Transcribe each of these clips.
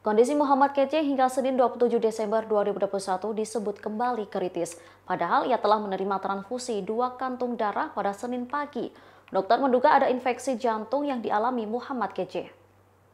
Kondisi Muhammad Kece hingga Senin 27 Desember 2021 disebut kembali kritis, padahal ia telah menerima transfusi dua kantung darah pada Senin pagi. Dokter menduga ada infeksi jantung yang dialami Muhammad Kece.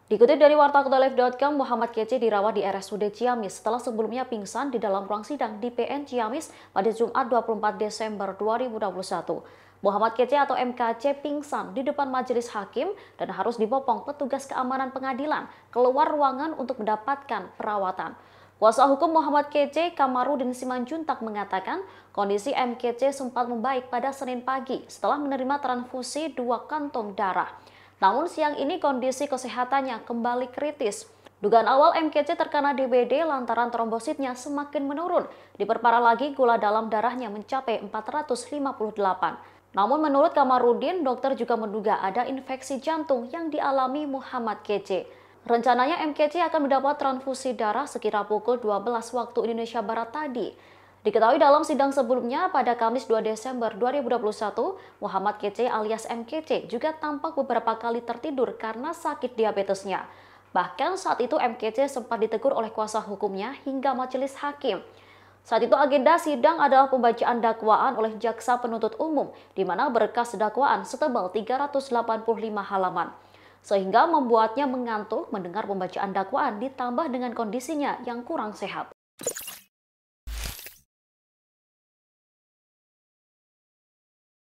Dikutip dari wartakodolive.com, Muhammad Kece dirawat di RSUD Ciamis setelah sebelumnya pingsan di dalam ruang sidang di PN Ciamis pada Jumat 24 Desember 2021. Muhammad KC atau MKC pingsan di depan majelis hakim dan harus dibopong petugas keamanan pengadilan keluar ruangan untuk mendapatkan perawatan. Kuasa hukum Muhammad KC Kamarudin Simanjuntak mengatakan kondisi MKC sempat membaik pada Senin pagi setelah menerima transfusi dua kantong darah. Namun siang ini kondisi kesehatannya kembali kritis. Dugaan awal MKC terkena DBD lantaran trombositnya semakin menurun. Diperparah lagi gula dalam darahnya mencapai 458. Namun menurut Kamarudin, dokter juga menduga ada infeksi jantung yang dialami Muhammad KC. Rencananya MKC akan mendapat transfusi darah sekira pukul 12 waktu Indonesia Barat tadi. Diketahui dalam sidang sebelumnya pada Kamis 2 Desember 2021, Muhammad KC alias MKC juga tampak beberapa kali tertidur karena sakit diabetesnya. Bahkan saat itu MKC sempat ditegur oleh kuasa hukumnya hingga majelis hakim. Saat itu agenda sidang adalah pembacaan dakwaan oleh jaksa penuntut umum di mana berkas dakwaan setebal 385 halaman. Sehingga membuatnya mengantuk mendengar pembacaan dakwaan ditambah dengan kondisinya yang kurang sehat.